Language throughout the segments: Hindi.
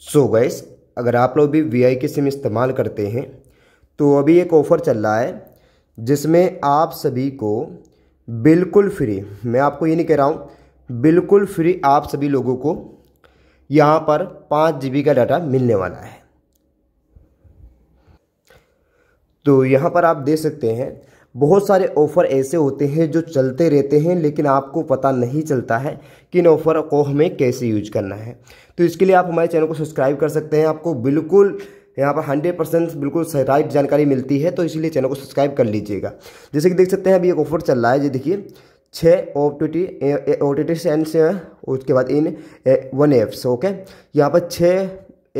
सो so गैस अगर आप लोग भी वी की सिम इस्तेमाल करते हैं तो अभी एक ऑफ़र चल रहा है जिसमें आप सभी को बिल्कुल फ्री मैं आपको ये नहीं कह रहा हूँ बिल्कुल फ्री आप सभी लोगों को यहाँ पर पाँच जी का डाटा मिलने वाला है तो यहाँ पर आप देख सकते हैं बहुत सारे ऑफ़र ऐसे होते हैं जो चलते रहते हैं लेकिन आपको पता नहीं चलता है कि इन ऑफ़र को हमें कैसे यूज करना है तो इसके लिए आप हमारे चैनल को सब्सक्राइब कर सकते हैं आपको बिल्कुल यहाँ पर हंड्रेड परसेंट बिल्कुल राइट जानकारी मिलती है तो इसलिए चैनल को सब्सक्राइब कर लीजिएगा जैसे कि देख सकते हैं अभी एक ऑफर चल रहा है जी देखिए छः O T T O T T sense उसके बाद इन वन एप्स ओके यहाँ पर छः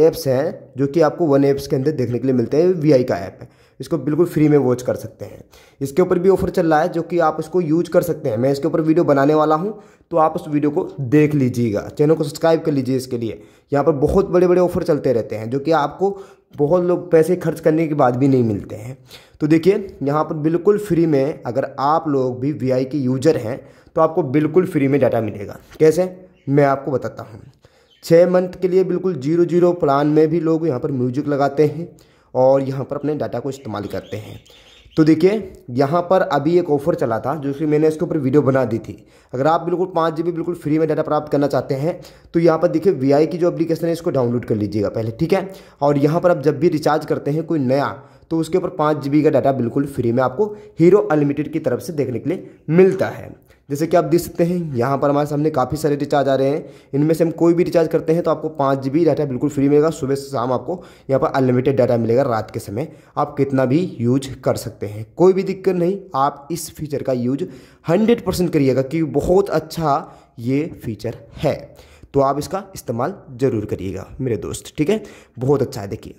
एप्स हैं जो कि आपको वन ऐप्स के अंदर देखने के लिए मिलते हैं वी आई का ऐप है इसको बिल्कुल फ्री में वॉच कर सकते हैं इसके ऊपर भी ऑफर चल रहा है जो कि आप इसको यूज कर सकते हैं मैं इसके ऊपर वीडियो बनाने वाला हूँ तो आप उस वीडियो को देख लीजिएगा चैनल को सब्सक्राइब कर लीजिए इसके लिए यहाँ पर बहुत बड़े बड़े ऑफर चलते रहते हैं जो कि आपको बहुत लोग पैसे खर्च करने के बाद भी नहीं मिलते हैं तो देखिए यहाँ पर बिल्कुल फ्री में अगर आप लोग भी वी के यूजर हैं तो आपको बिल्कुल फ्री में डाटा मिलेगा कैसे मैं आपको बताता हूँ छः मंथ के लिए बिल्कुल जीरो जीरो प्लान में भी लोग यहाँ पर म्यूजिक लगाते हैं और यहाँ पर अपने डाटा को इस्तेमाल करते हैं तो देखिए यहाँ पर अभी एक ऑफर चला था जो कि मैंने इसके ऊपर वीडियो बना दी थी अगर आप बिल्कुल पाँच जी बिल्कुल फ्री में डाटा प्राप्त करना चाहते हैं तो यहाँ पर देखिए वी की जो एप्लीकेशन है इसको डाउनलोड कर लीजिएगा पहले ठीक है और यहाँ पर आप जब भी रिचार्ज करते हैं कोई नया तो उसके ऊपर पाँच जी का डाटा बिल्कुल फ्री में आपको हीरो अनलिमिटेड की तरफ से देखने के लिए मिलता है जैसे कि आप देख सकते हैं यहाँ पर हमारे सामने काफ़ी सारे रिचार्ज आ रहे हैं इनमें से हम कोई भी रिचार्ज करते हैं तो आपको पाँच जी डाटा बिल्कुल फ्री मिलेगा सुबह से शाम आपको यहाँ पर अनलिमिटेड डाटा मिलेगा रात के समय आप कितना भी यूज कर सकते हैं कोई भी दिक्कत नहीं आप इस फीचर का यूज हंड्रेड परसेंट करिएगा क्योंकि बहुत अच्छा ये फीचर है तो आप इसका इस्तेमाल ज़रूर करिएगा मेरे दोस्त ठीक है बहुत अच्छा है देखिए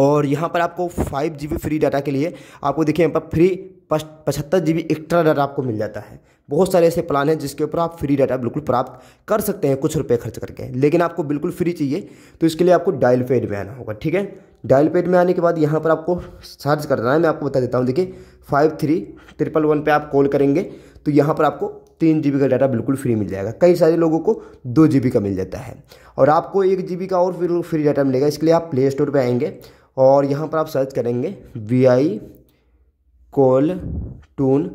और यहाँ पर आपको five G B free data के लिए आपको देखिए यहाँ पर फ्री पचहत्तर जी बी एक्स्ट्रा डाटा आपको मिल जाता है बहुत सारे ऐसे प्लान हैं जिसके ऊपर आप फ्री डाटा बिल्कुल प्राप्त कर सकते हैं कुछ रुपए खर्च करके लेकिन आपको बिल्कुल फ्री चाहिए तो इसके लिए आपको डायल पेड में आना होगा ठीक है डायल पेड में आने के बाद यहाँ पर आपको सर्च करना है मैं आपको बता देता हूँ देखिए फाइव थ्री ट्रिपल वन पर आप कॉल करेंगे तो यहाँ पर आपको तीन जी का डाटा बिल्कुल फ्री मिल जाएगा कई सारे लोगों को दो जी का मिल जाता है और आपको एक जी का और फिर फ्री डाटा मिलेगा इसके लिए आप प्ले स्टोर पर आएंगे और यहाँ पर आप सर्च करेंगे वी आई कॉल टून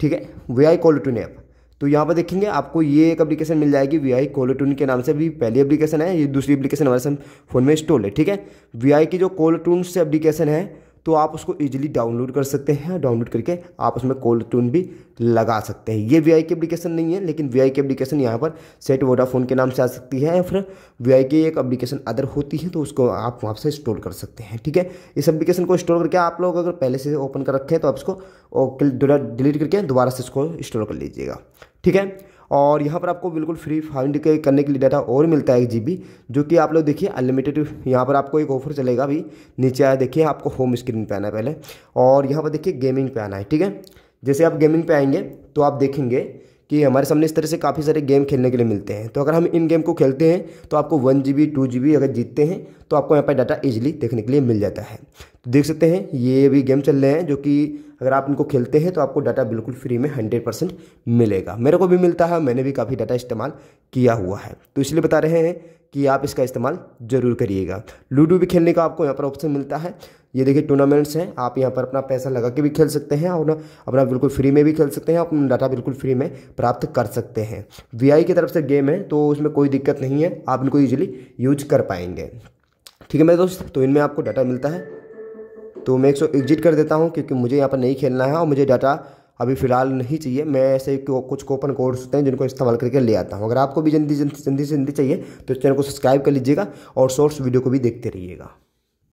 ठीक है V I call tune app तो यहाँ पर देखेंगे आपको ये एक एप्लीकेशन मिल जाएगी वी आई टून के नाम से भी पहली एप्लीकेशन है ये दूसरी एप्लीकेशन हमारे फ़ोन में इंस्टॉल है ठीक है वी आई की जो टून से एप्लीकेशन है तो आप उसको ईजिली डाउनलोड कर सकते हैं डाउनलोड करके आप उसमें कॉल ट्यून भी लगा सकते हैं ये वी की एप्लीकेशन नहीं है लेकिन वी की एप्लीकेशन यहाँ पर सेट वोडाफोन के नाम से आ सकती है या फिर वी की एक एप्लीकेशन अदर होती है तो उसको आप वहाँ से इंस्टॉल कर सकते हैं ठीक है इस एप्लीकेशन को इंस्टॉल करके आप लोग अगर पहले से ओपन कर रखे हैं तो आप इसको डिलीट करके दोबारा से इसको इंस्टॉल कर लीजिएगा ठीक है और यहाँ पर आपको बिल्कुल फ्री फाइंड के करने के लिए डाटा और मिलता है एक जी जो कि आप लोग देखिए अनलिमिटेड यहाँ पर आपको एक ऑफर चलेगा अभी नीचे आया देखिए आपको होम स्क्रीन पे आना है पहले और यहाँ पर देखिए गेमिंग पे आना है ठीक है जैसे आप गेमिंग पे आएंगे तो आप देखेंगे कि हमारे सामने इस तरह से काफ़ी सारे गेम खेलने के लिए मिलते हैं तो अगर हम इन गेम को खेलते हैं तो आपको one G B two G B अगर जीतते हैं तो आपको यहाँ पर डाटा ईजिली देखने के लिए मिल जाता है तो देख सकते हैं ये भी गेम चल रहे हैं जो कि अगर आप इनको खेलते हैं तो आपको डाटा बिल्कुल फ्री में हंड्रेड परसेंट मिलेगा मेरे को भी मिलता है मैंने भी काफ़ी डाटा इस्तेमाल किया हुआ है तो इसलिए बता रहे हैं कि आप इसका इस्तेमाल ज़रूर करिएगा लूडो भी खेलने का आपको यहाँ पर ऑप्शन मिलता है ये देखिए टूर्नामेंट्स हैं आप यहाँ पर अपना पैसा लगा के भी खेल सकते हैं और अपना बिल्कुल फ्री में भी खेल सकते हैं अपना डाटा बिल्कुल फ्री में प्राप्त कर सकते हैं वी की तरफ से गेम है तो उसमें कोई दिक्कत नहीं है आप इनको ईजिली यूज कर पाएंगे ठीक है मेरे दोस्त तो इनमें आपको डाटा मिलता है तो मैं एक सौ एग्जिट कर देता हूँ क्योंकि मुझे यहाँ पर नहीं खेलना है और मुझे डाटा अभी फ़िलहाल नहीं चाहिए मैं ऐसे कुछ कूपन कोड्स होते हैं जिनको इस्तेमाल करके ले आता हूँ अगर आपको भी जल्दी जल्दी जल्दी से जल्दी चाहिए तो चैनल को सब्सक्राइब कर लीजिएगा और शॉर्ट्स वीडियो को भी देखते रहिएगा